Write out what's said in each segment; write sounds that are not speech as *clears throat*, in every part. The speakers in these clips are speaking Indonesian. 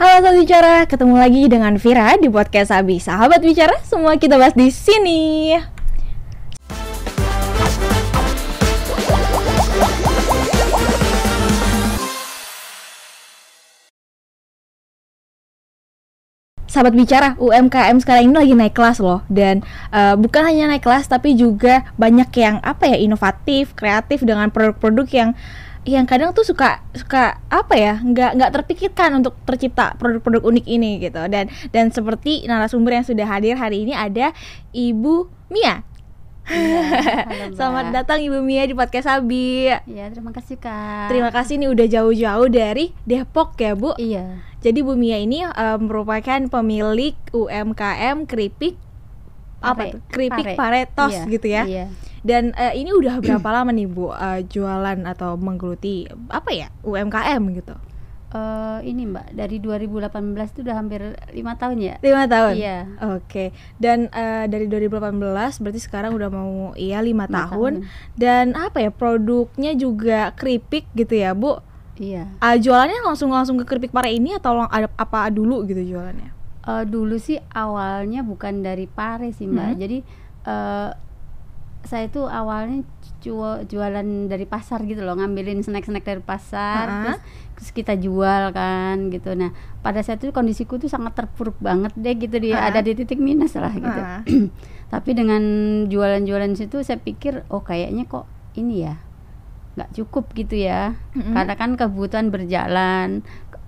Halo sahabat bicara, ketemu lagi dengan Vira di podcast Abi. Sahabat bicara, semua kita bahas di sini. sahabat bicara UMKM sekarang ini lagi naik kelas loh dan uh, bukan hanya naik kelas tapi juga banyak yang apa ya inovatif kreatif dengan produk-produk yang yang kadang tuh suka suka apa ya nggak nggak terpikirkan untuk tercipta produk-produk unik ini gitu dan dan seperti narasumber yang sudah hadir hari ini ada Ibu Mia Iya, *laughs* Selamat datang Ibu Mia di podcast Abi. Iya, terima kasih Kak. Terima kasih nih udah jauh-jauh dari Depok ya Bu. Iya. Jadi Bu Mia ini uh, merupakan pemilik UMKM keripik Pare. apa tuh? Keripik Pare. Paretos iya. gitu ya. Iya. Dan uh, ini udah *clears throat* berapa lama nih Bu uh, jualan atau menggeluti apa ya UMKM gitu? Uh, ini Mbak dari 2018 itu udah hampir lima tahun ya. Lima tahun. Iya. Oke. Okay. Dan uh, dari 2018 berarti sekarang udah mau iya lima tahun. tahun. Dan apa ya produknya juga keripik gitu ya Bu? Iya. Uh, jualannya langsung langsung ke keripik pare ini atau ada apa dulu gitu jualannya? Uh, dulu sih awalnya bukan dari pare sih Mbak. Hmm. Jadi uh, saya itu awalnya jual jualan dari pasar gitu loh ngambilin snack-snack dari pasar uh -huh. terus, terus kita jual kan gitu nah pada saat itu kondisiku tuh sangat terpuruk banget deh gitu dia uh -huh. ada di titik minus lah gitu uh -huh. *clears throat* tapi dengan jualan-jualan situ saya pikir oh kayaknya kok ini ya nggak cukup gitu ya uh -huh. karena kan kebutuhan berjalan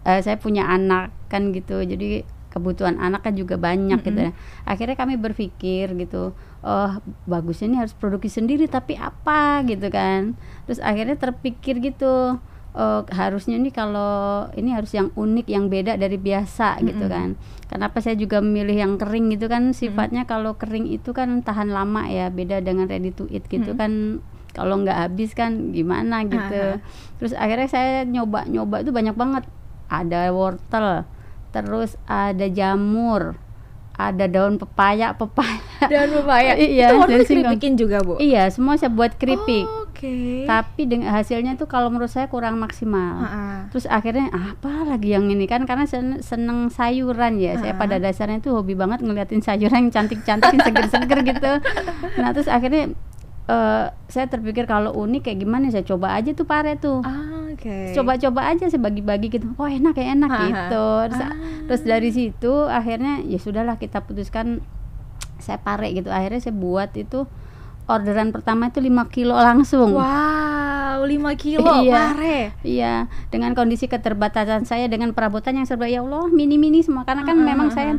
uh, saya punya anak kan gitu jadi kebutuhan anak kan juga banyak mm -hmm. gitu ya. akhirnya kami berpikir gitu oh bagusnya ini harus produksi sendiri tapi apa gitu kan terus akhirnya terpikir gitu oh, harusnya ini kalau ini harus yang unik yang beda dari biasa mm -hmm. gitu kan kenapa saya juga memilih yang kering gitu kan sifatnya mm -hmm. kalau kering itu kan tahan lama ya beda dengan ready to eat gitu mm -hmm. kan kalau nggak habis kan gimana gitu uh ah, -huh. Ah. terus akhirnya saya nyoba nyoba itu banyak banget ada wortel terus ada jamur ada daun pepaya, pepaya. *laughs* Daun pepaya. iya, itu warna keripikin bikin juga, Bu. Iya, semua saya buat keripik. Oh, Okay. Tapi dengan hasilnya tuh kalau menurut saya kurang maksimal. Uh -uh. Terus akhirnya apa lagi yang ini kan karena seneng sayuran ya. Uh -uh. Saya pada dasarnya tuh hobi banget ngeliatin sayuran yang cantik-cantik, seger-seger gitu. *laughs* Nah, terus akhirnya uh, saya terpikir kalau unik kayak gimana saya coba aja tuh pare tuh ah, okay. coba-coba aja saya bagi-bagi gitu oh enak ya enak Aha. gitu terus, ah. terus dari situ akhirnya ya sudahlah kita putuskan saya pare gitu akhirnya saya buat itu orderan pertama itu 5 kilo langsung wow 5 kilo *laughs* iya, pare iya dengan kondisi keterbatasan saya dengan perabotan yang serba ya Allah mini-mini semua karena kan uh ah, huh ah, memang ah, saya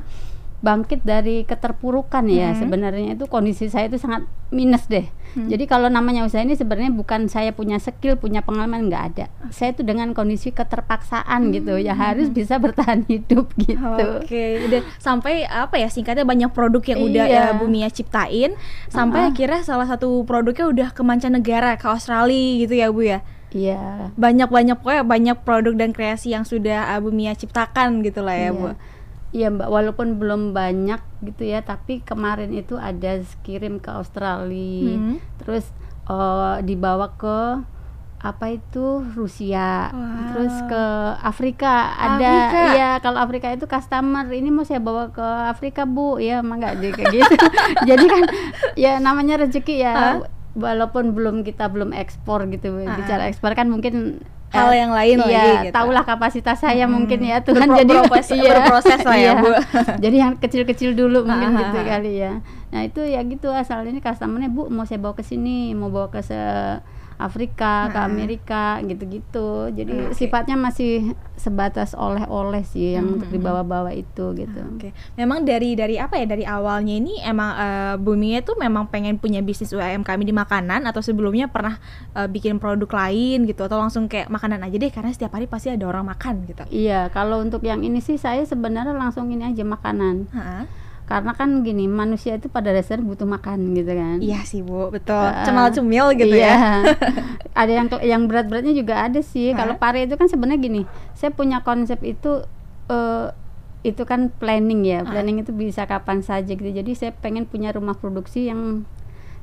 bangkit dari keterpurukan ya. Hmm. Sebenarnya itu kondisi saya itu sangat minus deh. Hmm. Jadi kalau namanya usaha ini sebenarnya bukan saya punya skill, punya pengalaman nggak ada. Saya itu dengan kondisi keterpaksaan hmm. gitu ya hmm, harus hmm. bisa bertahan *laughs* hidup gitu. Oke. Okay. sampai apa ya singkatnya banyak produk yang iya. udah eh, ya Bumi ya ciptain sampai uh -huh. akhirnya salah satu produknya udah ke mancanegara, ke Australia gitu ya Bu ya. Iya. Banyak-banyak pokoknya banyak produk dan kreasi yang sudah Abumia eh, ya ciptakan gitu lah ya, iya. Bu. Iya Mbak, walaupun belum banyak gitu ya, tapi kemarin itu ada kirim ke Australia, hmm. terus uh, dibawa ke apa itu Rusia, wow. terus ke Afrika ada Iya kalau Afrika itu customer ini mau saya bawa ke Afrika bu ya emang nggak jadi kayak gitu *laughs* jadi kan ya namanya rezeki ya huh? walaupun belum kita belum ekspor gitu uh ah. -huh. bicara ekspor kan mungkin hal eh, yang lain iya, lagi gitu. tahulah kapasitas saya hmm. mungkin ya Tuhan Berpro *laughs* jadi berproses, *laughs* iya, berproses lah ya Bu. Iya. jadi yang kecil-kecil dulu mungkin Aha. gitu kali ya. Nah, itu ya gitu asal ini customernya Bu mau saya bawa ke sini, mau bawa ke se Afrika, ke Amerika gitu-gitu. Jadi okay. sifatnya masih sebatas oleh-oleh sih yang -hmm. untuk dibawa-bawa itu gitu. Oke. Okay. Memang dari dari apa ya dari awalnya ini emang uh, buminya tuh memang pengen punya bisnis UMKM di makanan atau sebelumnya pernah uh, bikin produk lain gitu atau langsung kayak makanan aja deh karena setiap hari pasti ada orang makan gitu. Iya, kalau untuk yang ini sih saya sebenarnya langsung ini aja makanan. Hmm karena kan gini manusia itu pada dasarnya butuh makan gitu kan iya sih bu betul uh, cemal cemil gitu iya. ya *laughs* ada yang yang berat beratnya juga ada sih kalau pare itu kan sebenarnya gini saya punya konsep itu uh, itu kan planning ya planning uh. itu bisa kapan saja gitu jadi saya pengen punya rumah produksi yang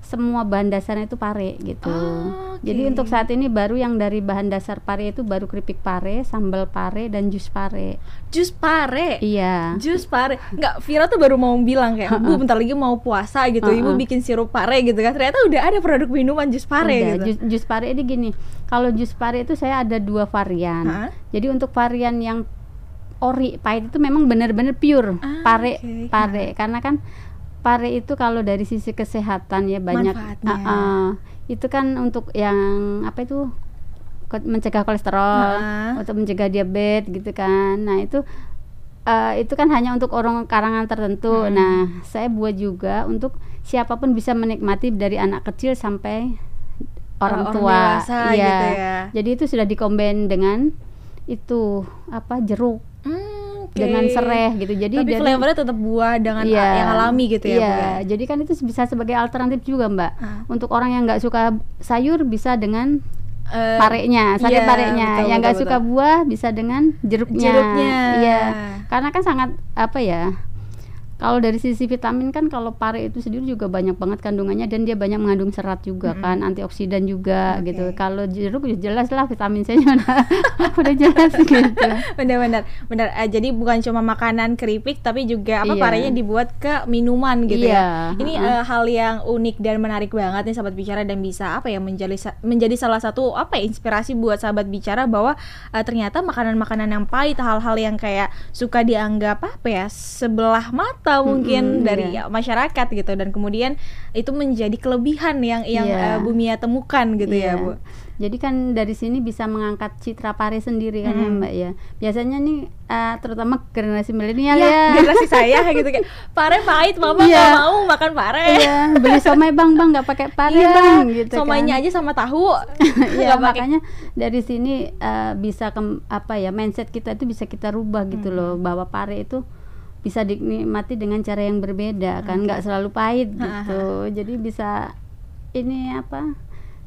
semua bahan dasarnya itu pare gitu. Oh, ah, okay. Jadi untuk saat ini baru yang dari bahan dasar pare itu baru keripik pare, sambal pare dan jus pare. Jus pare? Iya. Jus pare. Enggak, Vira tuh baru mau bilang kayak, "Bu, bentar lagi mau puasa gitu, Ibu bikin sirup pare gitu kan." Ternyata udah ada produk minuman jus pare udah, gitu. Jus, jus pare ini gini, kalau jus pare itu saya ada dua varian. Ha? Jadi untuk varian yang ori pahit itu memang benar-benar pure ah, pare okay. pare karena kan pare itu kalau dari sisi kesehatan ya banyak uh, uh, itu kan untuk yang apa itu mencegah kolesterol, nah. untuk mencegah diabetes gitu kan. Nah, itu uh, itu kan hanya untuk orang karangan tertentu. Hmm. Nah, saya buat juga untuk siapapun bisa menikmati dari anak kecil sampai orang oh, tua. Orang iya. Gitu ya. Jadi itu sudah dikombin dengan itu apa jeruk okay. dengan sereh gitu. Jadi Tapi dari, flavornya tetap buah dengan iya, yang alami gitu ya, iya. Bu, ya. Jadi kan itu bisa sebagai alternatif juga, Mbak. Ah. Untuk orang yang nggak suka sayur bisa dengan uh, pareknya, sate yeah, pareknya. Betul, yang nggak suka buah bisa dengan jeruknya. Jeruknya. Iya. Karena kan sangat apa ya? Kalau dari sisi vitamin kan kalau pare itu sendiri juga banyak banget kandungannya dan dia banyak mengandung serat juga hmm. kan, antioksidan juga okay. gitu. Kalau jeruk ya jelas lah vitamin C *laughs* udah jelas gitu. Benar-benar. *laughs* Benar. Uh, jadi bukan cuma makanan keripik tapi juga apa yeah. parenya dibuat ke minuman gitu yeah. ya. Iya, Ini uh, uh hal yang unik dan menarik banget nih sahabat bicara dan bisa apa ya menjadi menjadi salah satu apa ya inspirasi buat sahabat bicara bahwa uh, ternyata makanan-makanan yang pahit, hal-hal yang kayak suka dianggap apa ya sebelah mata anggota mungkin mm -hmm, dari yeah. masyarakat gitu dan kemudian itu menjadi kelebihan yang yang yeah. Iya. uh, Bumia temukan gitu yeah. ya iya. Bu. Jadi kan dari sini bisa mengangkat citra pare sendiri kan hmm. ya Mbak ya. Biasanya nih uh, terutama generasi milenial ya, ya. *laughs* Generasi saya gitu kan. pare pahit mama yeah. gak mau makan pare. Iya, beli somai Bang Bang nggak pakai pare yeah. Bang gitu Somainya kan. aja sama tahu. *laughs* ya makanya dari sini uh, bisa ke, apa ya mindset kita itu bisa kita rubah gitu loh bahwa pare itu bisa dinikmati dengan cara yang berbeda kan nggak okay. selalu pahit gitu. Jadi bisa ini apa?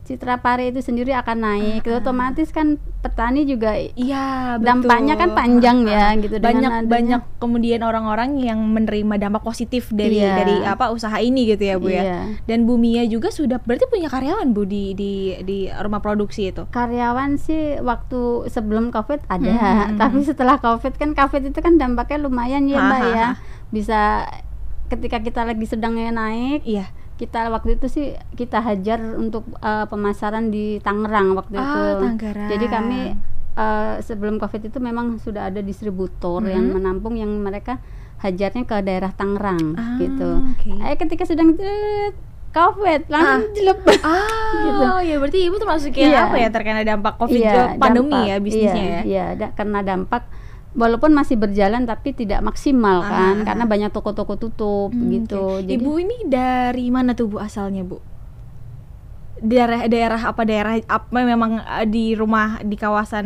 citra pare itu sendiri akan naik. Uh ah, -huh. Ah. Otomatis kan petani juga iya dampaknya kan panjang uh -huh. ya ah, gitu banyak adanya. banyak kemudian orang-orang yang menerima dampak positif dari iya. dari apa usaha ini gitu ya Bu ya. iya. ya. Dan Bumia juga sudah berarti punya karyawan Bu di di di rumah produksi itu. Karyawan sih waktu sebelum Covid ada, hmm. hmm, hmm tapi hmm. setelah Covid kan Covid itu kan dampaknya lumayan ya Mbak ya. Bisa ketika kita lagi sedangnya naik, iya kita waktu itu sih kita hajar untuk uh, pemasaran di Tangerang waktu oh, itu. Jadi kami uh, sebelum Covid itu memang sudah ada distributor mm -hmm. yang menampung yang mereka hajarnya ke daerah Tangerang ah, gitu. Okay. Eh ketika sedang covid langsung ah. jelek ah gitu. ya berarti ibu termasuk yang yeah. apa ya terkena dampak covid yeah, pandemi dampak, ya bisnisnya yeah, ya iya yeah, karena dampak walaupun masih berjalan tapi tidak maksimal ah, kan ah, karena ah. banyak toko-toko tutup hmm, gitu. Okay. Jadi, Ibu ini dari mana tuh Bu asalnya Bu? Daerah-daerah apa daerah apa memang eh, di rumah di kawasan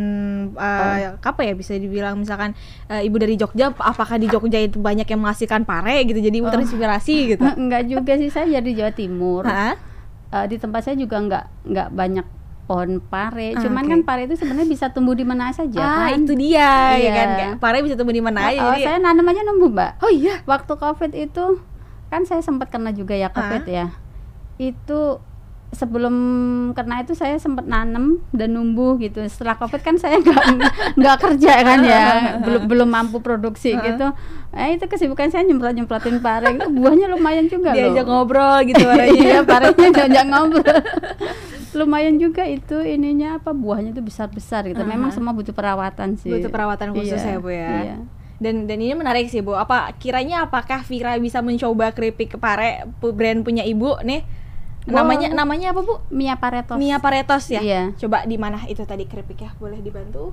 uh, apa ya bisa dibilang misalkan uh, Ibu dari Jogja apakah di Jogja itu banyak yang menghasilkan pare gitu jadi Ibu oh. terinspirasi gitu? *laughs* Enggak juga sih saya dari Jawa Timur. Ha? Uh, di tempat saya juga nggak nggak banyak pohon pare. Ah, Cuman okay. kan pare itu sebenarnya bisa tumbuh di mana saja ah, kan. itu dia ya iya. ya kan. Pare bisa tumbuh di mana aja. Oh, jadi... saya nanam aja nunggu Mbak. Oh iya. Waktu Covid itu kan saya sempat kena juga ya Covid ah. ya. Itu sebelum kena itu saya sempat nanam dan numbuh gitu setelah covid kan saya nggak *laughs* nggak kerja kan ya ah. belum belum mampu produksi ah. gitu eh itu kesibukan saya nyemprot nyemplatin pare itu buahnya lumayan juga diajak loh diajak ngobrol gitu *laughs* iya parenya diajak *laughs* ngobrol lumayan juga itu ininya apa buahnya itu besar besar gitu. Uh-huh. Memang semua butuh perawatan sih. Butuh perawatan khusus iya, ya bu ya. Iya. Dan dan ini menarik sih bu. Apa kiranya apakah Vira bisa mencoba keripik pare brand punya ibu nih? Wow. Namanya namanya apa bu? Mia Paretos. Mia Paretos ya. Iya. Coba di mana itu tadi keripik ya? Boleh dibantu?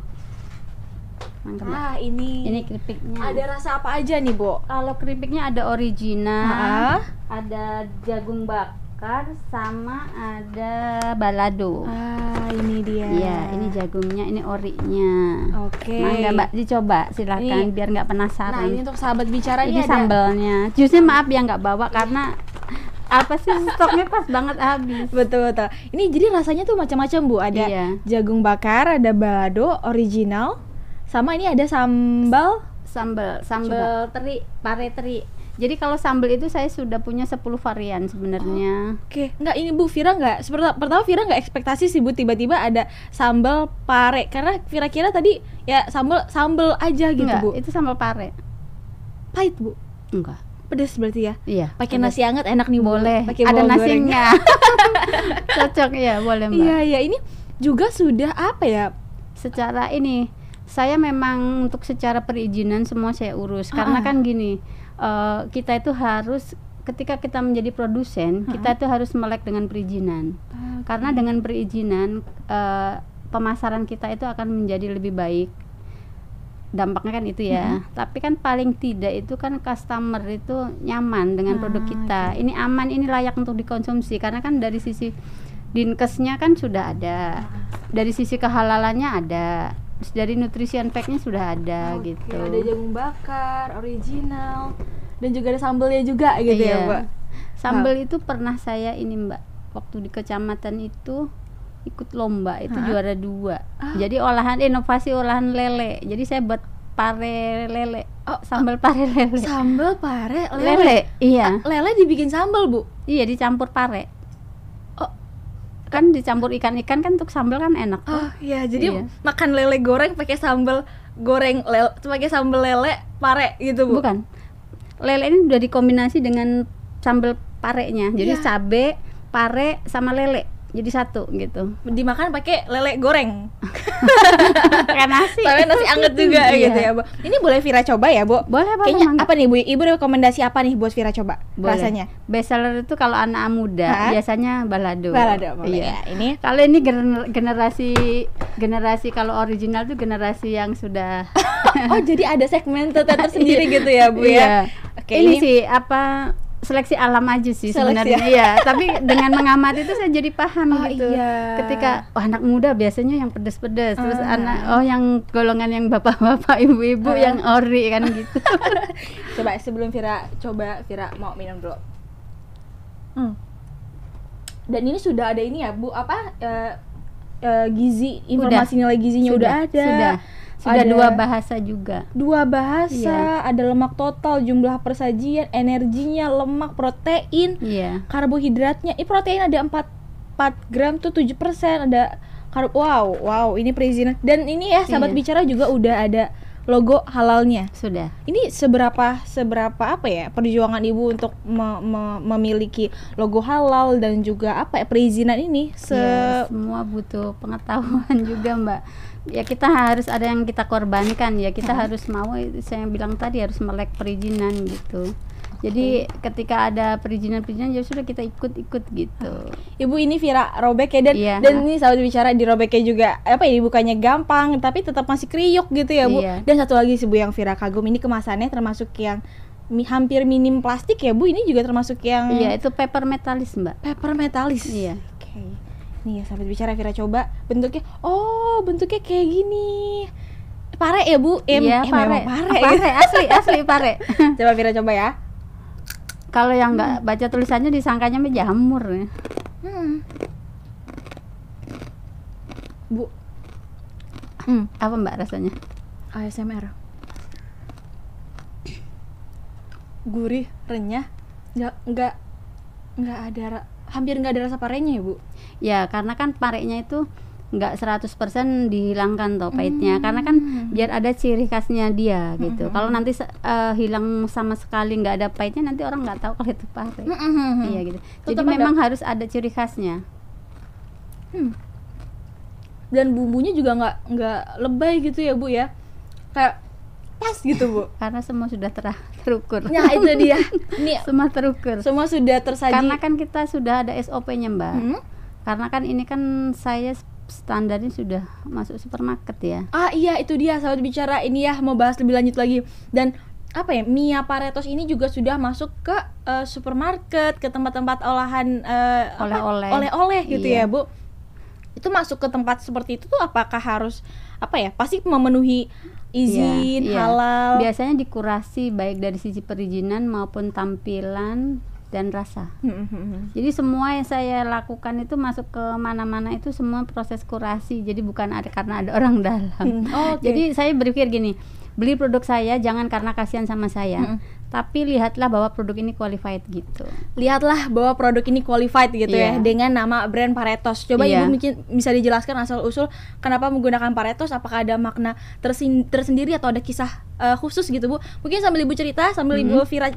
Mantap. Ah, ini. Ini keripiknya. Ada rasa apa aja nih, Bu? Kalau keripiknya ada original, ada jagung bak bakar sama ada balado. Ah, ini dia. Iya, ini jagungnya, ini oriknya. Oke. Okay. Mangga Mbak dicoba silakan ini. Iya. biar nggak penasaran. Nah, ini untuk sahabat bicara ini, ini ada... sambalnya. Jusnya maaf ya nggak bawa karena apa sih stoknya pas banget habis betul betul ini jadi rasanya tuh macam-macam bu ada iya. jagung bakar ada balado original sama ini ada sambal sambal sambal Coba. teri pare teri jadi kalau sambal itu saya sudah punya 10 varian sebenarnya. Oh, Oke, okay. nggak ini Bu Vira nggak? Seperti pertama Vira nggak ekspektasi sih Bu tiba-tiba ada sambal pare karena Vira kira tadi ya sambal sambal aja gitu Enggak, Bu. Itu sambal pare. Pahit Bu? Enggak. pedas berarti ya? Iya. Pakai nasi hangat enak nih boleh. Pake ada nasinya. *laughs* Cocok ya, boleh Mbak. Iya, iya ini juga sudah apa ya? Secara ini saya memang untuk secara perizinan semua saya urus karena ah. kan gini uh, kita itu harus ketika kita menjadi produsen ah. kita itu harus melek dengan perizinan okay. karena dengan perizinan uh, pemasaran kita itu akan menjadi lebih baik dampaknya kan itu ya. hmm Tapi kan paling tidak itu kan customer itu nyaman dengan ah, produk kita. Okay. Ini aman, ini layak untuk dikonsumsi karena kan dari sisi dinkesnya kan sudah ada. Ah. Dari sisi kehalalannya ada dari nutrition packnya sudah ada okay, gitu ada jagung bakar original dan juga ada sambelnya juga gitu ya, iya. ya mbak sambel itu pernah saya ini mbak waktu di kecamatan itu ikut lomba itu Hah? juara dua ah. jadi olahan inovasi olahan lele jadi saya buat pare lele. Oh, sambal pare lele. Sambal pare lele. lele iya. Ah, lele dibikin sambal, Bu. Iya, dicampur pare kan dicampur ikan-ikan kan untuk sambal kan enak tuh. Oh iya, jadi iya. makan lele goreng pakai sambal goreng lele pakai sambal lele pare gitu, Bu. Bukan. Lele ini sudah dikombinasi dengan sambal parenya. Jadi yeah. cabe, pare sama lele jadi satu gitu dimakan pakai lele goreng *laughs* pakai nasi tapi nasi anget juga iya. gitu ya bu ini boleh Vira coba ya bu boleh apa kayaknya apa nih bu ibu rekomendasi apa nih buat Vira coba boleh. rasanya bestseller itu kalau anak muda ha? biasanya balado balado boleh iya. ini kalau ini generasi generasi kalau original tuh generasi yang sudah *laughs* oh jadi ada segmen tersendiri *laughs* iya. gitu ya bu ya iya. Oke, ini, ini sih apa seleksi alam aja sih sebenarnya ya tapi dengan mengamati itu saya jadi paham oh, gitu iya. ketika oh, anak muda biasanya yang pedes-pedes uh. terus ah. anak oh yang golongan yang bapak-bapak ibu-ibu uh. yang ori kan gitu *laughs* coba sebelum Vira coba Vira mau minum dulu hmm. dan ini sudah ada ini ya bu apa uh, uh, gizi informasi udah. nilai gizinya sudah, udah ada sudah sudah ada dua bahasa juga. Dua bahasa, yeah. ada lemak total, jumlah persajian, energinya, lemak, protein, yeah. karbohidratnya. Ini protein ada 4 4 gram tuh 7%, ada karbo wow, wow, ini perizinan. Dan ini ya sahabat yeah. bicara juga udah ada logo halalnya. Sudah. Ini seberapa seberapa apa ya perjuangan ibu untuk me, me, memiliki logo halal dan juga apa ya perizinan ini? Se ya, semua butuh pengetahuan *laughs* juga mbak ya kita harus ada yang kita korbankan ya kita hmm. harus mau saya bilang tadi harus melek perizinan gitu jadi okay. ketika ada perizinan-perizinan ya sudah kita ikut-ikut gitu. Ah. Ibu ini Vira robek ya dan yeah. dan ini selalu bicara di robeknya juga apa ini ya, bukannya gampang tapi tetap masih kriuk gitu ya Bu. Yeah. Dan satu lagi sih Bu yang Vira kagum ini kemasannya termasuk yang mi, hampir minim plastik ya Bu. Ini juga termasuk yang Iya, itu paper metalis, Mbak. Paper metalis. Iya. Okay nih sahabat bicara Vira coba bentuknya oh bentuknya kayak gini pare ya bu em, ya, eh, pare. pare pare asli asli pare *laughs* coba Vira coba ya kalau yang nggak hmm. baca tulisannya disangkanya meja jamur nih ya. hmm. bu hmm, apa mbak rasanya ASMR gurih renyah nggak nggak nggak ada hampir nggak ada rasa parenya ya bu ya karena kan pareknya itu nggak 100% dihilangkan toh pahitnya hmm. karena kan biar ada ciri khasnya dia gitu hmm. kalau nanti uh, hilang sama sekali nggak ada pahitnya nanti orang nggak tahu kalau itu pare hmm, hmm, hmm, hmm. iya gitu Tetap jadi ada. memang harus ada ciri khasnya hmm. dan bumbunya juga nggak nggak lebay gitu ya bu ya kayak pas gitu bu *laughs* karena semua sudah ter terukur nah itu dia *laughs* Nih, semua terukur semua sudah tersaji karena kan kita sudah ada SOP-nya mbak hmm? karena kan ini kan saya standarnya sudah masuk supermarket ya ah iya itu dia sahabat bicara ini ya mau bahas lebih lanjut lagi dan apa ya Mia Paretos ini juga sudah masuk ke uh, supermarket ke tempat-tempat olahan oleh oleh-oleh oleh-oleh gitu ya iya. bu itu masuk ke tempat seperti itu tuh apakah harus apa ya pasti memenuhi izin iya, iya. halal biasanya dikurasi baik dari sisi perizinan maupun tampilan dan rasa. Hmm, hmm, hmm. Jadi semua yang saya lakukan itu masuk ke mana-mana itu semua proses kurasi. Jadi bukan ada karena ada orang dalam. Oh, okay. Jadi saya berpikir gini, beli produk saya jangan karena kasihan sama saya. Tapi lihatlah bahwa produk ini qualified gitu. Lihatlah bahwa produk ini qualified gitu yeah. ya iya. dengan nama brand Paretos. Coba yeah. Ibu mungkin bisa dijelaskan asal usul kenapa menggunakan Paretos? Apakah ada makna tersendiri atau ada kisah uh, khusus gitu Bu? Mungkin sambil Ibu cerita, sambil mm-hmm. Ibu Vira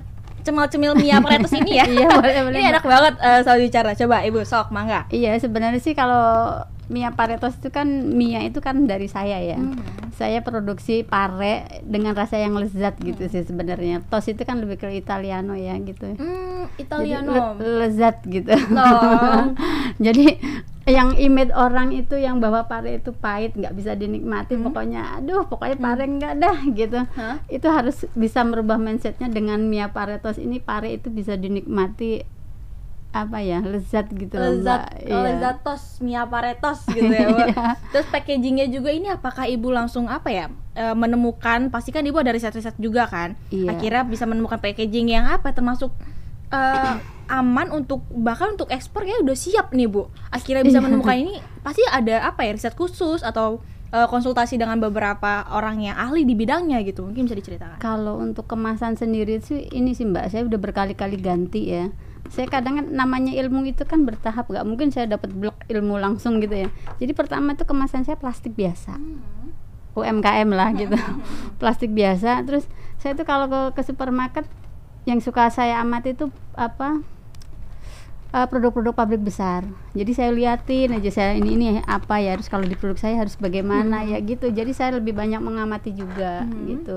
cemal-cemil Mia itu ini ya. *laughs* iya, boleh, boleh. Ini enak banget uh, eh, soal bicara. Coba Ibu sok mangga. Iya, sebenarnya sih kalau Mia Paretos itu kan Mia itu kan dari saya ya. Hmm. Saya produksi pare dengan rasa yang lezat gitu hmm. sih sebenarnya. Tos itu kan lebih ke Italiano ya gitu. Hmm, Italiano. Jadi, le lezat gitu. *laughs* Jadi yang image orang itu yang bawa pare itu pahit nggak bisa dinikmati hmm. pokoknya aduh pokoknya hmm. pare hmm. nggak dah gitu huh? itu harus bisa merubah mindsetnya dengan Mia Paretos ini pare itu bisa dinikmati apa ya lezat gitu lezat mbak. Iya. lezatos mia paretos gitu ya mbak. *laughs* Iya. terus packagingnya juga ini apakah ibu langsung apa ya e, menemukan pasti kan ibu ada riset-riset juga kan iya. akhirnya bisa menemukan packaging yang apa termasuk uh, *coughs* aman untuk bahkan untuk ekspor ya udah siap nih bu akhirnya bisa iya. menemukan ini pasti ada apa ya riset khusus atau e, konsultasi dengan beberapa orang yang ahli di bidangnya gitu mungkin bisa diceritakan kalau untuk kemasan sendiri sih ini sih mbak saya udah berkali-kali ganti ya saya kadang kan namanya ilmu itu kan bertahap nggak mungkin saya dapat blok ilmu langsung gitu ya jadi pertama itu kemasan saya plastik biasa UMKM lah gitu hmm. *laughs* plastik biasa terus saya tuh kalau ke, ke supermarket yang suka saya amati itu apa eh, produk-produk uh, pabrik besar. Jadi saya liatin aja saya ini ini apa ya harus kalau di produk saya harus bagaimana hmm. ya gitu. Jadi saya lebih banyak mengamati juga hmm. gitu.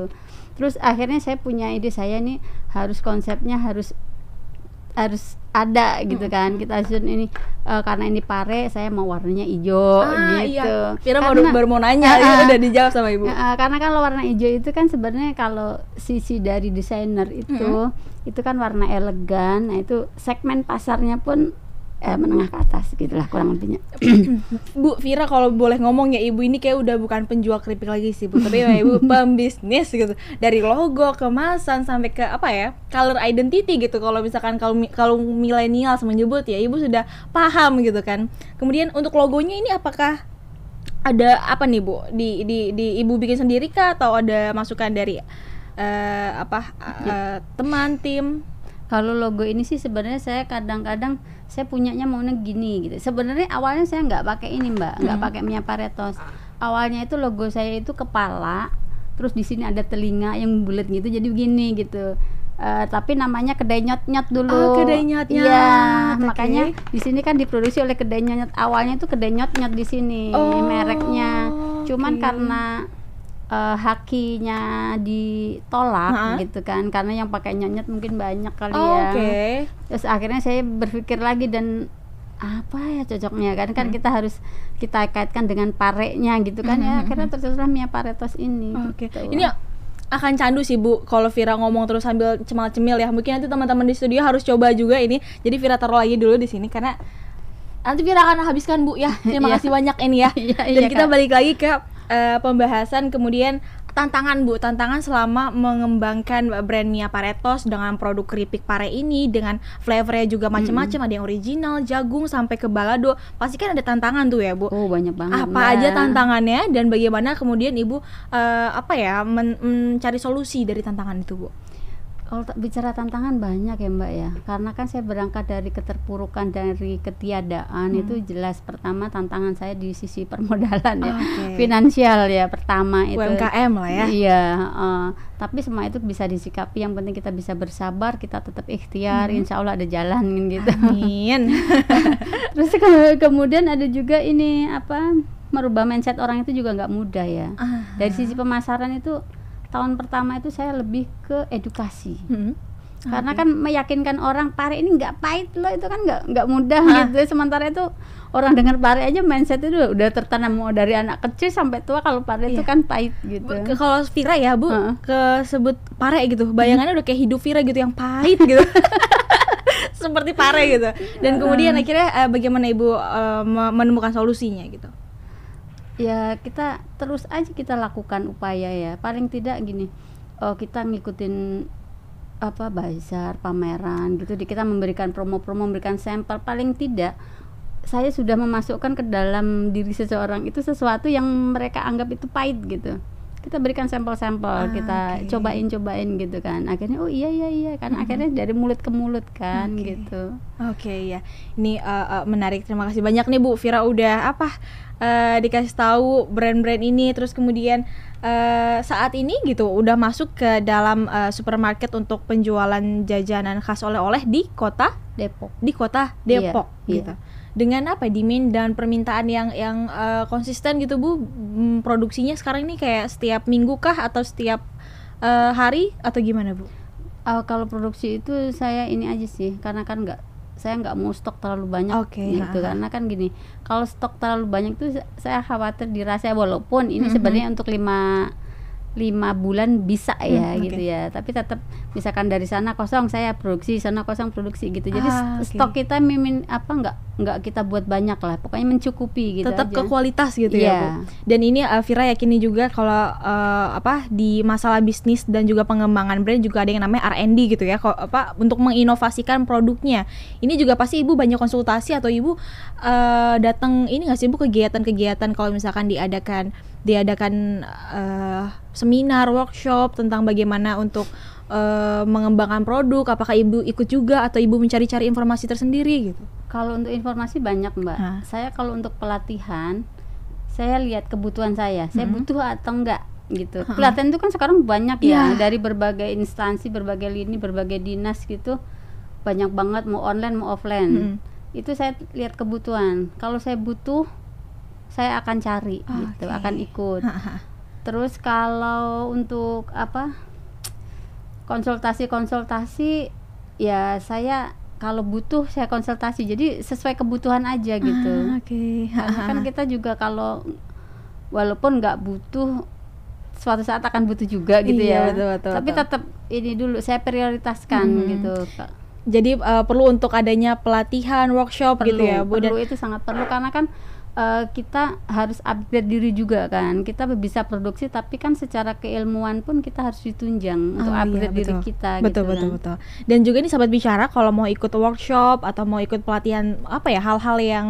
Terus akhirnya saya punya ide saya nih harus konsepnya harus harus ada gitu hmm. kan kita sun ini uh, karena ini pare saya mau warnanya hijau ah, gitu. Iya. Pira karena, baru, mau nanya uh, ya, udah dijawab sama ibu. Uh, karena kalau warna hijau itu kan sebenarnya kalau sisi dari desainer itu hmm. itu kan warna elegan. Nah itu segmen pasarnya pun eh, menengah ke atas gitulah kurang lebihnya. *clears throat* Bu Vira kalau boleh ngomong ya ibu ini kayak udah bukan penjual keripik lagi sih bu, tapi ya, ibu *laughs* pembisnis gitu dari logo kemasan sampai ke apa ya color identity gitu kalau misalkan kalau kalau milenial menyebut ya ibu sudah paham gitu kan. Kemudian untuk logonya ini apakah ada apa nih bu di di, di ibu bikin sendiri kah atau ada masukan dari uh, apa uh, teman tim? Kalau logo ini sih sebenarnya saya kadang-kadang saya punyanya maunya gini gitu sebenarnya awalnya saya nggak pakai ini mbak nggak hmm. pakai minyak paretos awalnya itu logo saya itu kepala terus di sini ada telinga yang bulat gitu jadi begini gitu Uh, tapi namanya kedai nyot nyot dulu. Oh, kedai nyot nyot. Iya, okay. makanya di sini kan diproduksi oleh kedai nyot nyot. Awalnya itu kedai nyot nyot di sini oh, mereknya. Cuman okay. karena uh, hakinya ditolak ha? gitu kan karena yang pakai nyonyet mungkin banyak kali oh, ya. Okay. Terus akhirnya saya berpikir lagi dan apa ya cocoknya kan kan hmm. kita harus kita kaitkan dengan pareknya gitu kan ya. hmm. ya akhirnya hmm. terserah Mia Paretos ini. Oke. Okay. Gitu. Ini akan candu sih Bu kalau Vira ngomong terus sambil cemal-cemil ya. Mungkin nanti teman-teman di studio harus coba juga ini. Jadi Vira taruh lagi dulu di sini karena nanti Vira akan habiskan Bu ya. *laughs* Terima iya. kasih banyak ini ya. *laughs* Iya, dan iya, kita balik lagi ke uh, pembahasan kemudian tantangan Bu, tantangan selama mengembangkan brand Mia Paretos dengan produk keripik pare ini dengan flavornya juga macam-macam, -hmm. ada yang original, jagung sampai ke balado. Pasti kan ada tantangan tuh ya, Bu. Oh, banyak banget. Apa ya. aja tantangannya dan bagaimana kemudian Ibu uh, apa ya men mencari solusi dari tantangan itu, Bu? Kalau bicara tantangan banyak ya Mbak ya, karena kan saya berangkat dari keterpurukan dari ketiadaan hmm. itu jelas pertama tantangan saya di sisi permodalan ya, okay. finansial ya pertama itu. UMKM lah ya. Iya, uh, tapi semua itu bisa disikapi. Yang penting kita bisa bersabar, kita tetap ikhtiar, hmm. Insya Allah ada jalan *laughs* gitu. Amin. *laughs* Terus ke kemudian ada juga ini apa merubah mindset orang itu juga nggak mudah ya. Uh ah. -huh. Dari sisi pemasaran itu tahun pertama itu saya lebih ke edukasi hmm. karena okay. kan meyakinkan orang pare ini nggak pahit loh itu kan nggak mudah ah. gitu sementara itu orang dengar pare aja mindset itu udah tertanam mau dari anak kecil sampai tua kalau pare yeah. itu iya. kan pahit gitu bu, kalau Vira ya bu uh. ke sebut pare gitu bayangannya udah kayak hidup Vira gitu yang pahit *laughs* gitu *laughs* seperti pare gitu dan kemudian akhirnya uh, bagaimana ibu uh, menemukan solusinya gitu ya kita terus aja kita lakukan upaya ya paling tidak gini oh, kita ngikutin apa bazar pameran gitu di kita memberikan promo-promo memberikan sampel paling tidak saya sudah memasukkan ke dalam diri seseorang itu sesuatu yang mereka anggap itu pahit gitu kita berikan sampel-sampel ah, kita okay. cobain cobain gitu kan akhirnya oh iya iya iya kan akhirnya hmm akhirnya dari mulut ke mulut kan okay. gitu oke okay, ya ini uh, uh, menarik terima kasih banyak nih bu Vira udah apa uh, dikasih tahu brand-brand ini terus kemudian uh, saat ini gitu udah masuk ke dalam uh, supermarket untuk penjualan jajanan khas oleh-oleh di kota Depok di kota Depok iya, iya. gitu iya dengan apa demand dan permintaan yang yang uh, konsisten gitu Bu hmm, produksinya sekarang ini kayak setiap minggu kah atau setiap uh, hari atau gimana Bu? Uh, kalau produksi itu saya ini aja sih karena kan nggak saya nggak mau stok terlalu banyak okay, gitu ya. karena kan gini kalau stok terlalu banyak itu saya khawatir dirasa walaupun ini mm -hmm. sebenarnya untuk lima lima bulan bisa hmm, ya hmm, okay. gitu ya tapi tetap misalkan dari sana kosong saya produksi sana kosong produksi gitu jadi ah, okay. stok kita mimin apa nggak nggak kita buat banyak lah pokoknya mencukupi gitu tetap aja. ke kualitas gitu yeah. ya iya. bu dan ini uh, Vira yakini juga kalau uh, apa di masalah bisnis dan juga pengembangan brand juga ada yang namanya R&D gitu ya kalo, apa untuk menginovasikan produknya ini juga pasti ibu banyak konsultasi atau ibu uh, eh, datang ini nggak sih ibu kegiatan-kegiatan kalau misalkan diadakan diadakan uh, seminar, workshop tentang bagaimana untuk uh, mengembangkan produk? Apakah ibu ikut juga atau ibu mencari-cari informasi tersendiri gitu? Kalau untuk informasi banyak mbak. Hah? Saya kalau untuk pelatihan, saya lihat kebutuhan saya. Saya hmm. butuh atau enggak gitu. -huh. Pelatihan itu kan sekarang banyak yeah. ya iya. dari berbagai instansi, berbagai lini, berbagai dinas gitu. Banyak banget mau online mau offline. Hmm. Itu saya lihat kebutuhan. Kalau saya butuh saya akan cari oh, gitu, akan ikut. Terus kalau untuk apa konsultasi-konsultasi ya saya kalau butuh saya konsultasi. Jadi sesuai kebutuhan aja ah, gitu. Ah, okay. Karena kan kita juga kalau walaupun nggak butuh suatu saat akan butuh juga gitu iya, ya. Betul, betul, Tapi betul. tetap ini dulu saya prioritaskan hmm. gitu. Jadi uh, perlu untuk adanya pelatihan, workshop gitu perlu, gitu ya, Bu. Perlu itu sangat perlu karena kan uh, kita harus upgrade diri juga kan kita bisa produksi tapi kan secara keilmuan pun kita harus ditunjang oh, untuk iya, upgrade iya, betul. diri kita gitu betul gitu betul kan. betul dan juga ini sahabat bicara kalau mau ikut workshop atau mau ikut pelatihan apa ya hal-hal yang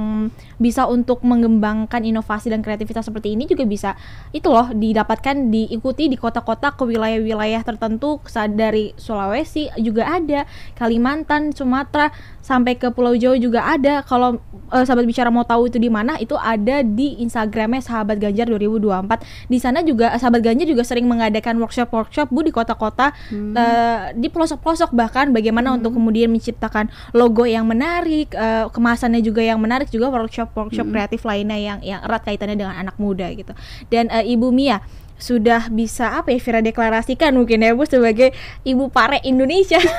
bisa untuk mengembangkan inovasi dan kreativitas seperti ini juga bisa itu loh didapatkan diikuti di kota-kota ke wilayah-wilayah tertentu dari Sulawesi juga ada Kalimantan Sumatera sampai ke Pulau Jawa juga ada. Kalau uh, sahabat bicara mau tahu itu di mana, itu ada di Instagramnya sahabat Ganjar 2024. Di sana juga eh, sahabat Ganjar juga sering mengadakan workshop-workshop bu di kota-kota hmm. uh, di pelosok-pelosok bahkan bagaimana hmm. untuk kemudian menciptakan logo yang menarik, uh, kemasannya juga yang menarik juga workshop-workshop hmm. kreatif lainnya yang yang erat kaitannya dengan anak muda gitu. Dan uh, Ibu Mia, sudah bisa apa ya Vira deklarasikan mungkin ya Bu sebagai ibu pare Indonesia. *laughs*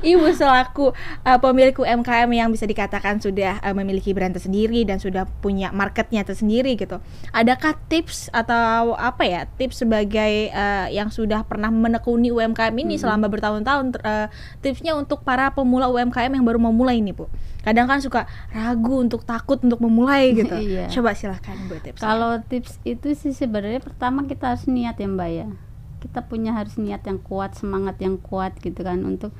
ibu selaku uh, eh, pemilik UMKM yang bisa dikatakan sudah uh, memiliki brand tersendiri dan sudah punya marketnya tersendiri gitu. Adakah tips atau apa ya tips sebagai uh, yang sudah pernah menekuni UMKM ini hmm. selama bertahun-tahun uh, tipsnya untuk para pemula UMKM yang baru memulai ini Bu? kadang kan suka ragu untuk takut untuk memulai *laughs* gitu iya. coba silahkan buat tips kalau tips itu sih sebenarnya pertama kita harus niat ya mbak ya kita punya harus niat yang kuat semangat yang kuat gitu kan untuk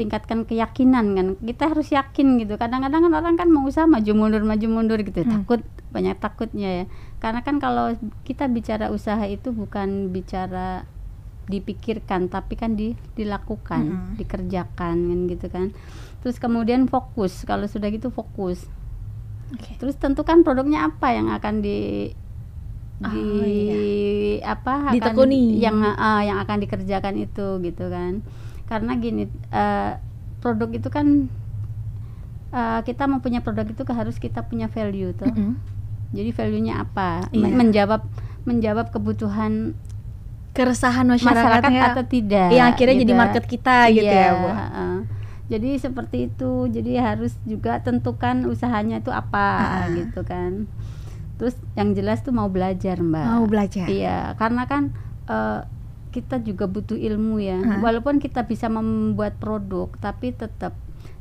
tingkatkan keyakinan kan kita harus yakin gitu kadang-kadang kan orang kan mau usaha maju mundur maju mundur gitu hmm. takut banyak takutnya ya karena kan kalau kita bicara usaha itu bukan bicara dipikirkan tapi kan di, dilakukan mm -hmm. dikerjakan kan gitu kan terus kemudian fokus kalau sudah gitu fokus okay. terus tentukan produknya apa yang akan di ah, di oh, iya. apa akan yang uh, yang akan dikerjakan itu gitu kan karena gini uh, produk itu kan uh, kita mempunyai produk itu harus kita punya value tuh mm -hmm. jadi value-nya apa iya. menjawab menjawab kebutuhan keresahan masyarakat, masyarakat atau tidak yang akhirnya gitu. jadi ya. market kita iya, gitu ya bu uh, jadi seperti itu jadi harus juga tentukan usahanya itu apa uh. gitu kan terus yang jelas tuh mau belajar mbak mau belajar iya karena kan uh, kita juga butuh ilmu ya uh. walaupun kita bisa membuat produk tapi tetap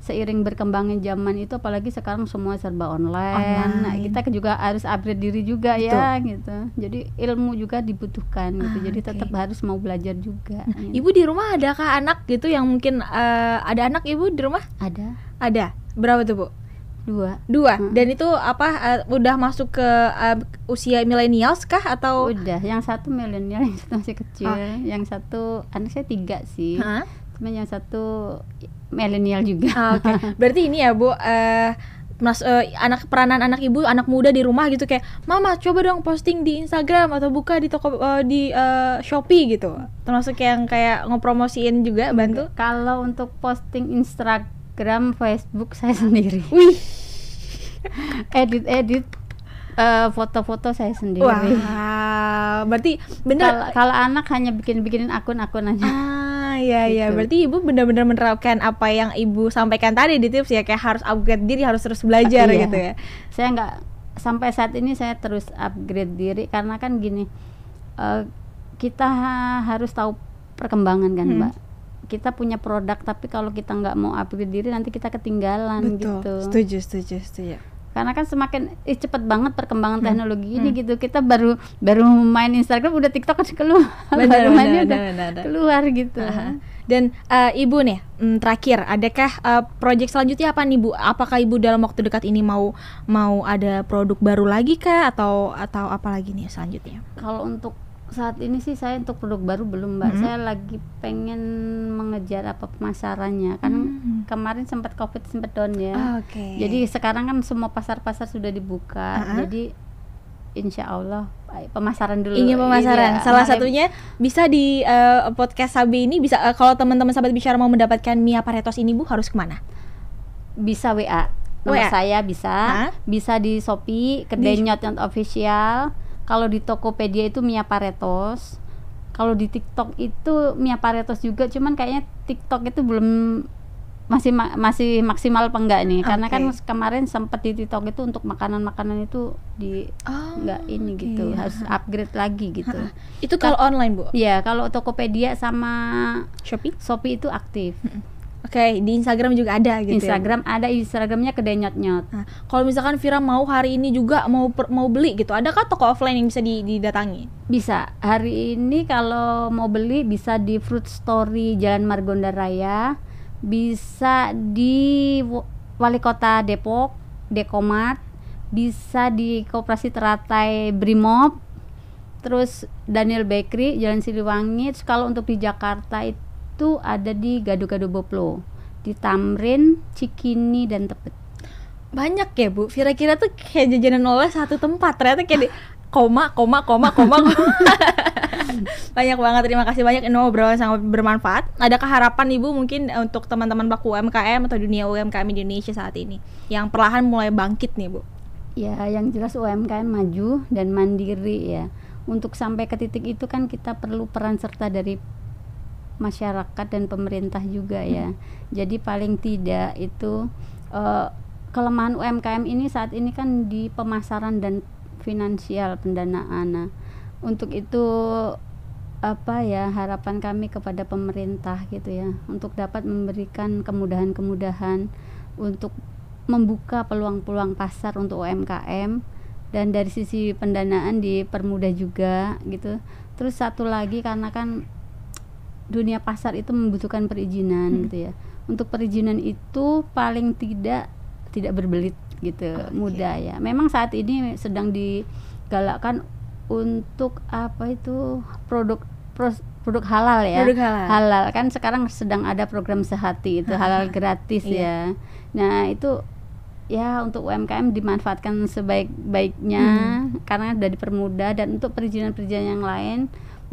seiring berkembangnya zaman itu apalagi sekarang semua serba online, nah, online. Nah, kita juga harus upgrade diri juga ya, Betul. ya gitu jadi ilmu juga dibutuhkan gitu ah, jadi okay. tetap harus mau belajar juga nah, gitu. ibu di rumah adakah anak gitu yang mungkin uh, ada anak ibu di rumah ada ada berapa tuh bu dua dua hmm. dan itu apa uh, udah masuk ke uh, usia milenials kah atau udah yang satu milenial *laughs* yang satu masih kecil oh. yang satu anak saya tiga sih huh? teman yang satu milenial juga. Ah, oke. Okay. *laughs* Berarti ini ya Bu uh, mas uh, anak peranan anak ibu anak muda di rumah gitu kayak mama coba dong posting di Instagram atau buka di toko uh, di uh, Shopee gitu termasuk yang kayak ngepromosiin juga bantu kalau untuk posting Instagram Facebook saya *laughs* sendiri wih *laughs* edit edit foto foto-foto saya sendiri Wah, berarti bener kalau anak hanya bikin bikinin akun-akun aja ah, Iya, iya gitu. iya. Berarti ibu benar-benar menerapkan apa yang ibu sampaikan tadi di tips ya kayak harus upgrade diri, harus terus belajar iya. gitu ya. Saya nggak sampai saat ini saya terus upgrade diri karena kan gini uh, kita ha harus tahu perkembangan kan, hmm. Mbak kita punya produk tapi kalau kita nggak mau upgrade diri nanti kita ketinggalan Betul. gitu. Setuju, setuju, setuju karena kan semakin eh, cepet banget perkembangan hmm. teknologi ini hmm. gitu kita baru baru main Instagram udah TikTok kan keluar *laughs* benar, baru mainnya udah benar, benar. keluar gitu Aha. dan uh, ibu nih hmm, terakhir adakah uh, eh, proyek selanjutnya apa nih bu apakah ibu dalam waktu dekat ini mau mau ada produk baru lagi kah atau atau apa lagi nih selanjutnya kalau untuk saat ini sih saya untuk produk baru belum mbak hmm. saya lagi pengen mengejar apa pemasarannya kan hmm. kemarin sempat covid sempat down ya oh, okay. jadi sekarang kan semua pasar pasar sudah dibuka uh -huh. jadi insya Allah pemasaran dulu ingin pemasaran iya. salah satunya bisa di uh, podcast Sabi ini bisa uh, kalau teman-teman sahabat bicara mau mendapatkan Mia Paretos ini bu harus kemana bisa WA nomor WA. saya bisa Hah? bisa di Shopee kedai di... nyot nyot official kalau di Tokopedia itu Mia Paretos kalau di TikTok itu Mia Paretos juga cuman kayaknya TikTok itu belum masih ma masih maksimal apa enggak nih okay. karena kan kemarin sempat di TikTok itu untuk makanan-makanan itu di oh, enggak ini okay. gitu iya. harus upgrade lagi gitu. itu kalau online, Bu? Iya, kalau Tokopedia sama Shopee Shopee itu aktif. Oke, okay, di Instagram juga ada gitu. Ya. Instagram ya? ada Instagramnya kedai nyot nyot. Nah, kalau misalkan Vira mau hari ini juga mau per, mau beli gitu, adakah toko offline yang bisa didatangi? Bisa. Hari ini kalau mau beli bisa di Fruit Story Jalan Margonda Raya, bisa di Wali Kota Depok, Dekomat, bisa di Koperasi Teratai Brimob, terus Daniel Bakery Jalan Siliwangi. Terus kalau untuk di Jakarta itu itu ada di gado-gado boplo, di tamrin, cikini dan tepet. Banyak ya bu. Kira-kira tuh kayak jajanan oleh satu tempat ternyata kayak di koma koma koma koma. *laughs* banyak banget terima kasih banyak ini obrolan sangat bermanfaat. Adakah harapan ibu mungkin eh, untuk teman-teman pelaku UMKM atau dunia UMKM di Indonesia saat ini yang perlahan mulai bangkit nih bu? Ya, yang jelas UMKM maju dan mandiri ya. Untuk sampai ke titik itu kan kita perlu peran serta dari masyarakat dan pemerintah juga hmm. ya. Jadi paling tidak itu uh, kelemahan UMKM ini saat ini kan di pemasaran dan finansial pendanaan. Nah, untuk itu apa ya harapan kami kepada pemerintah gitu ya untuk dapat memberikan kemudahan-kemudahan untuk membuka peluang-peluang pasar untuk UMKM dan dari sisi pendanaan dipermudah juga gitu. Terus satu lagi karena kan dunia pasar itu membutuhkan perizinan hmm. gitu ya. Untuk perizinan itu paling tidak tidak berbelit gitu, ah, okay. mudah ya. Memang saat ini sedang digalakkan untuk apa itu produk produk halal ya. Produk halal. Halal kan sekarang sedang ada program sehati itu ah, halal gratis iya. ya. Nah, itu ya untuk UMKM dimanfaatkan sebaik-baiknya hmm. karena sudah dipermudah dan untuk perizinan-perizinan yang lain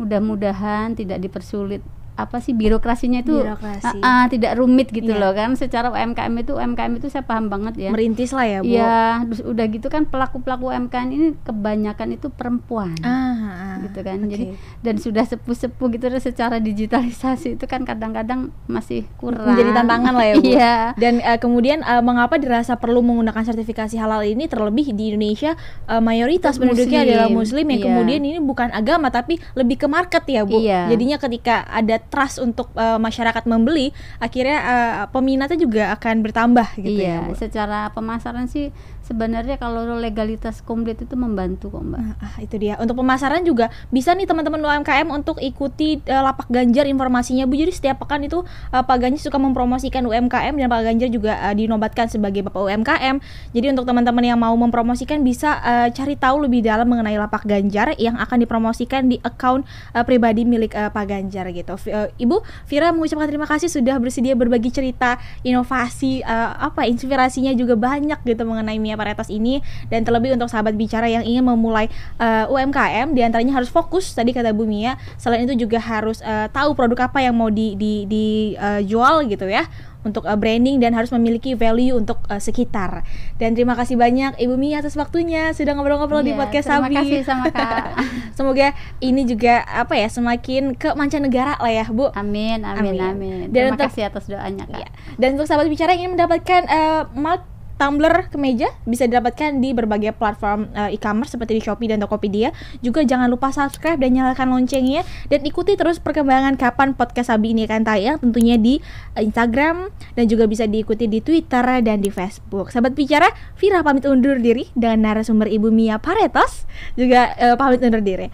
mudah-mudahan tidak dipersulit apa sih birokrasinya itu Birokrasi. uh, uh, tidak rumit gitu yeah. loh kan secara UMKM itu UMKM itu saya paham banget ya merintis lah ya bu ya terus udah gitu kan pelaku pelaku UMKM ini kebanyakan itu perempuan uh, uh, gitu kan okay. jadi dan sudah sepuh sepuh gitu secara digitalisasi itu kan kadang-kadang masih kurang menjadi tantangan lah ya bu *laughs* yeah. dan uh, kemudian uh, mengapa dirasa perlu menggunakan sertifikasi halal ini terlebih di Indonesia uh, mayoritas penduduknya adalah muslim yang yeah. kemudian ini bukan agama tapi lebih ke market ya bu yeah. jadinya ketika ada trust untuk uh, masyarakat membeli, akhirnya uh, peminatnya juga akan bertambah gitu iya, ya. Iya, secara pemasaran sih sebenarnya kalau legalitas komplit itu membantu kok, Mbak. Nah, ah, itu dia. Untuk pemasaran juga bisa nih teman-teman UMKM untuk ikuti uh, lapak Ganjar informasinya Bu. Jadi setiap pekan itu uh, Pak Ganjar suka mempromosikan UMKM dan Pak Ganjar juga uh, dinobatkan sebagai Bapak UMKM. Jadi untuk teman-teman yang mau mempromosikan bisa uh, cari tahu lebih dalam mengenai lapak Ganjar yang akan dipromosikan di account uh, pribadi milik uh, Pak Ganjar gitu. V Eh, Ibu Vira mengucapkan terima kasih sudah bersedia berbagi cerita inovasi uh, apa inspirasinya juga banyak gitu mengenai Mia Paretas ini dan terlebih untuk sahabat bicara yang ingin memulai uh, eh, UMKM diantaranya harus fokus tadi kata Bu Mia selain itu juga harus uh, tahu produk apa yang mau di, di, di uh, gitu ya untuk uh, branding dan harus memiliki value untuk uh, sekitar. Dan terima kasih banyak Ibu mia atas waktunya sudah ngobrol-ngobrol yeah, di iya, podcast Sabi. Terima kasih sama Kak. *laughs* Semoga ini juga apa ya semakin ke mancanegara lah ya, Bu. Amin, amin, amin. amin. Dan terima untuk, kasih atas doanya, Kak. Ya. Dan untuk sahabat bicara yang ingin mendapatkan uh, mark Tumblr ke meja bisa didapatkan di berbagai platform uh, e-commerce seperti di Shopee dan Tokopedia. Juga jangan lupa subscribe dan nyalakan loncengnya dan ikuti terus perkembangan kapan podcast Abi ini akan tayang tentunya di Instagram dan juga bisa diikuti di Twitter dan di Facebook. Sahabat bicara, Vira pamit undur diri dengan narasumber Ibu Mia Paretos juga uh, pamit undur diri.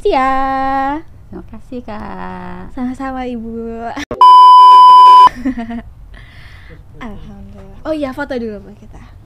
siap ya. Terima kasih, Kak. Sama-sama, Ibu. *laughs* Alhamdulillah. Oh iya foto dulu sama kita.